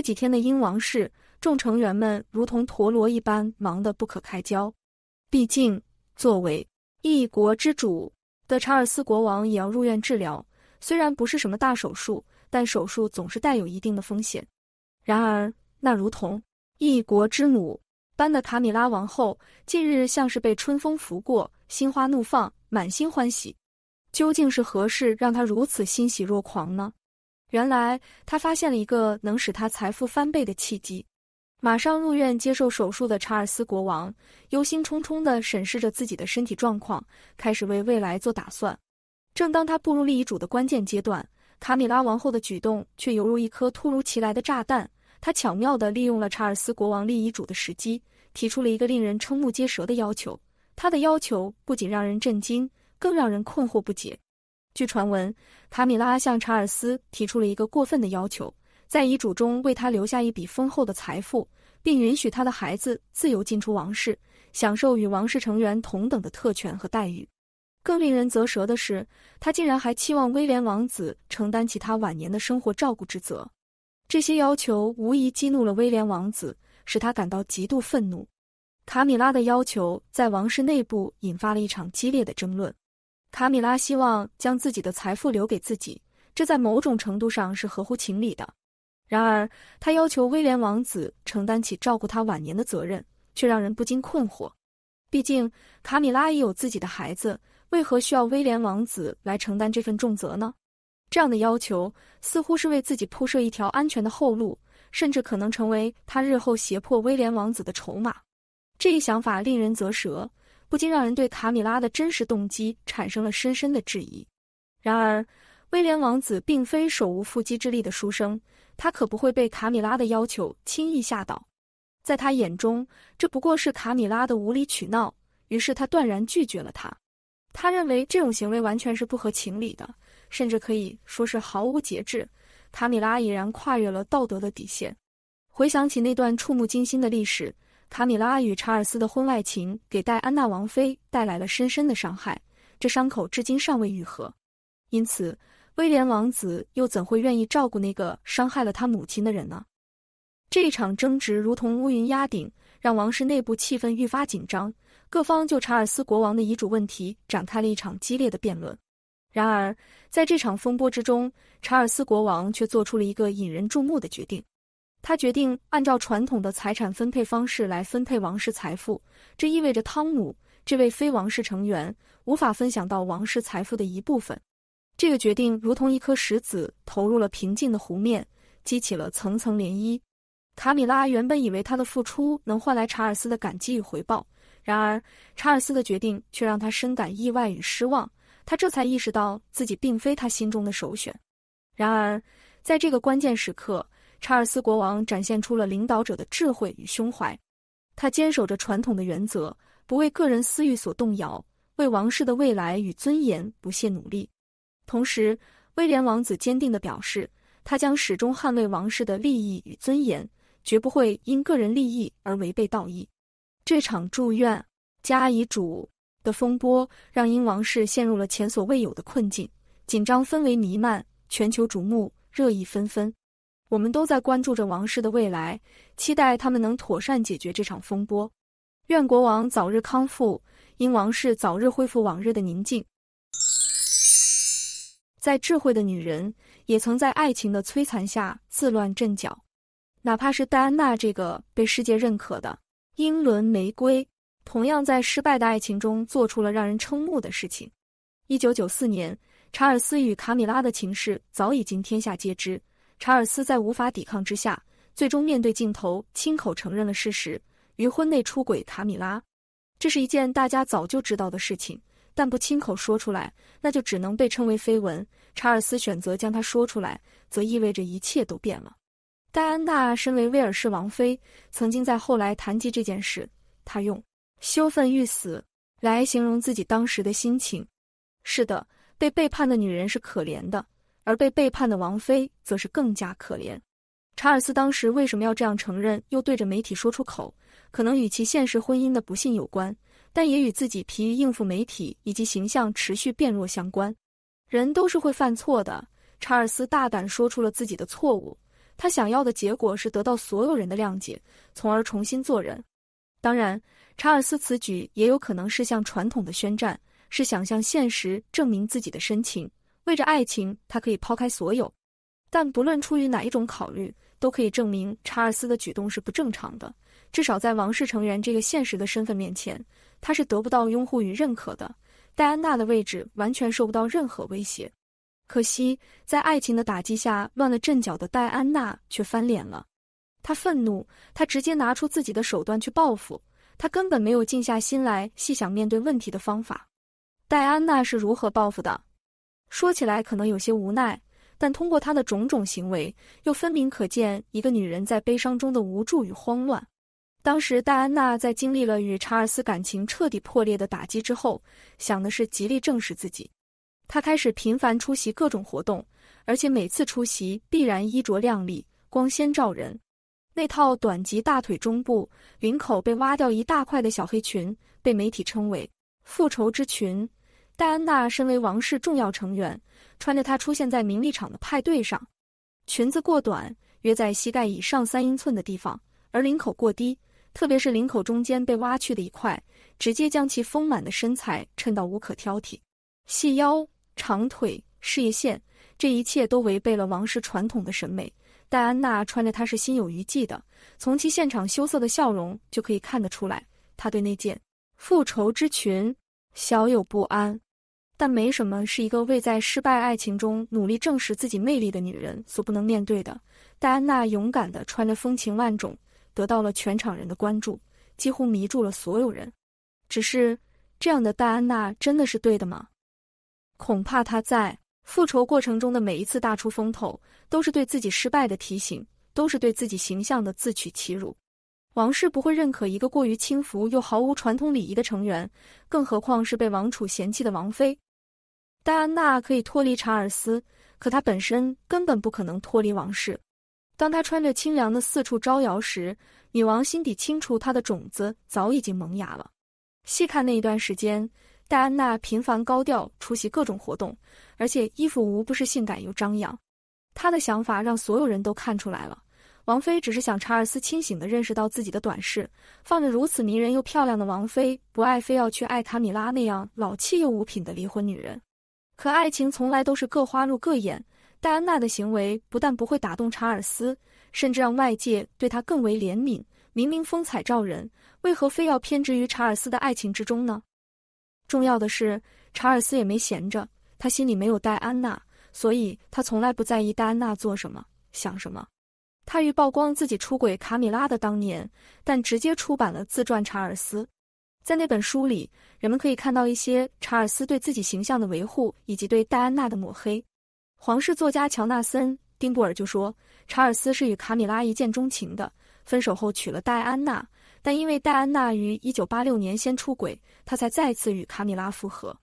这几天的英王室众成员们如同陀螺一般忙得不可开交，毕竟作为一国之主的查尔斯国王也要入院治疗，虽然不是什么大手术，但手术总是带有一定的风险。然而，那如同一国之母般的卡米拉王后近日像是被春风拂过，心花怒放，满心欢喜。究竟是何事让她如此欣喜若狂呢？原来，他发现了一个能使他财富翻倍的契机。马上入院接受手术的查尔斯国王，忧心忡忡地审视着自己的身体状况，开始为未来做打算。正当他步入立遗嘱的关键阶段，卡米拉王后的举动却犹如一颗突如其来的炸弹。她巧妙地利用了查尔斯国王立遗嘱的时机，提出了一个令人瞠目结舌的要求。他的要求不仅让人震惊，更让人困惑不解。据传闻，卡米拉向查尔斯提出了一个过分的要求，在遗嘱中为他留下一笔丰厚的财富，并允许他的孩子自由进出王室，享受与王室成员同等的特权和待遇。更令人啧舌的是，他竟然还期望威廉王子承担起他晚年的生活照顾之责。这些要求无疑激怒了威廉王子，使他感到极度愤怒。卡米拉的要求在王室内部引发了一场激烈的争论。卡米拉希望将自己的财富留给自己，这在某种程度上是合乎情理的。然而，他要求威廉王子承担起照顾他晚年的责任，却让人不禁困惑。毕竟，卡米拉已有自己的孩子，为何需要威廉王子来承担这份重责呢？这样的要求似乎是为自己铺设一条安全的后路，甚至可能成为他日后胁迫威廉王子的筹码。这一想法令人啧舌。不禁让人对卡米拉的真实动机产生了深深的质疑。然而，威廉王子并非手无缚鸡之力的书生，他可不会被卡米拉的要求轻易吓倒。在他眼中，这不过是卡米拉的无理取闹。于是，他断然拒绝了他。他认为这种行为完全是不合情理的，甚至可以说是毫无节制。卡米拉已然跨越了道德的底线。回想起那段触目惊心的历史。卡米拉与查尔斯的婚外情给戴安娜王妃带来了深深的伤害，这伤口至今尚未愈合。因此，威廉王子又怎会愿意照顾那个伤害了他母亲的人呢？这一场争执如同乌云压顶，让王室内部气氛愈发紧张。各方就查尔斯国王的遗嘱问题展开了一场激烈的辩论。然而，在这场风波之中，查尔斯国王却做出了一个引人注目的决定。他决定按照传统的财产分配方式来分配王室财富，这意味着汤姆这位非王室成员无法分享到王室财富的一部分。这个决定如同一颗石子投入了平静的湖面，激起了层层涟漪。卡米拉原本以为他的付出能换来查尔斯的感激与回报，然而查尔斯的决定却让他深感意外与失望。他这才意识到自己并非他心中的首选。然而，在这个关键时刻，查尔斯国王展现出了领导者的智慧与胸怀，他坚守着传统的原则，不为个人私欲所动摇，为王室的未来与尊严不懈努力。同时，威廉王子坚定地表示，他将始终捍卫王室的利益与尊严，绝不会因个人利益而违背道义。这场住院加遗嘱的风波，让英王室陷入了前所未有的困境，紧张氛围弥漫，全球瞩目，热议纷纷。我们都在关注着王室的未来，期待他们能妥善解决这场风波。愿国王早日康复，因王室早日恢复往日的宁静。在智慧的女人，也曾在爱情的摧残下自乱阵脚。哪怕是戴安娜这个被世界认可的英伦玫瑰，同样在失败的爱情中做出了让人瞠目的事情。一九九四年，查尔斯与卡米拉的情事早已经天下皆知。查尔斯在无法抵抗之下，最终面对镜头亲口承认了事实：于婚内出轨卡米拉。这是一件大家早就知道的事情，但不亲口说出来，那就只能被称为绯闻。查尔斯选择将它说出来，则意味着一切都变了。戴安娜身为威尔士王妃，曾经在后来谈及这件事，她用“羞愤欲死”来形容自己当时的心情。是的，被背叛的女人是可怜的。而被背叛的王妃则是更加可怜。查尔斯当时为什么要这样承认，又对着媒体说出口，可能与其现实婚姻的不幸有关，但也与自己疲于应付媒体以及形象持续变弱相关。人都是会犯错的，查尔斯大胆说出了自己的错误，他想要的结果是得到所有人的谅解，从而重新做人。当然，查尔斯此举也有可能是向传统的宣战，是想向现实证明自己的深情。为着爱情，他可以抛开所有，但不论出于哪一种考虑，都可以证明查尔斯的举动是不正常的。至少在王室成员这个现实的身份面前，他是得不到拥护与认可的。戴安娜的位置完全受不到任何威胁。可惜，在爱情的打击下乱了阵脚的戴安娜却翻脸了。他愤怒，他直接拿出自己的手段去报复。他根本没有静下心来细想面对问题的方法。戴安娜是如何报复的？说起来可能有些无奈，但通过她的种种行为，又分明可见一个女人在悲伤中的无助与慌乱。当时戴安娜在经历了与查尔斯感情彻底破裂的打击之后，想的是极力证实自己。她开始频繁出席各种活动，而且每次出席必然衣着靓丽、光鲜照人。那套短及大腿中部、领口被挖掉一大块的小黑裙，被媒体称为“复仇之裙”。戴安娜身为王室重要成员，穿着它出现在名利场的派对上，裙子过短，约在膝盖以上三英寸的地方，而领口过低，特别是领口中间被挖去的一块，直接将其丰满的身材衬到无可挑剔。细腰、长腿、事业线，这一切都违背了王室传统的审美。戴安娜穿着它是心有余悸的，从其现场羞涩的笑容就可以看得出来，她对那件复仇之裙小有不安。但没什么是一个未在失败爱情中努力证实自己魅力的女人所不能面对的。戴安娜勇敢的穿着风情万种，得到了全场人的关注，几乎迷住了所有人。只是这样的戴安娜真的是对的吗？恐怕她在复仇过程中的每一次大出风头，都是对自己失败的提醒，都是对自己形象的自取其辱。王室不会认可一个过于轻浮又毫无传统礼仪的成员，更何况是被王储嫌弃的王妃。戴安娜可以脱离查尔斯，可她本身根本不可能脱离王室。当她穿着清凉的四处招摇时，女王心底清楚，她的种子早已经萌芽了。细看那一段时间，戴安娜频繁高调出席各种活动，而且衣服无不是性感又张扬。她的想法让所有人都看出来了。王妃只是想查尔斯清醒的认识到自己的短视，放着如此迷人又漂亮的王妃不爱，非要去爱卡米拉那样老气又无品的离婚女人。可爱情从来都是各花入各眼，戴安娜的行为不但不会打动查尔斯，甚至让外界对她更为怜悯。明明风采照人，为何非要偏执于查尔斯的爱情之中呢？重要的是，查尔斯也没闲着，他心里没有戴安娜，所以他从来不在意戴安娜做什么、想什么。他欲曝光自己出轨卡米拉的当年，但直接出版了自传《查尔斯》。在那本书里，人们可以看到一些查尔斯对自己形象的维护，以及对戴安娜的抹黑。皇室作家乔纳森·丁布尔就说，查尔斯是与卡米拉一见钟情的，分手后娶了戴安娜，但因为戴安娜于一九八六年先出轨，他才再次与卡米拉复合。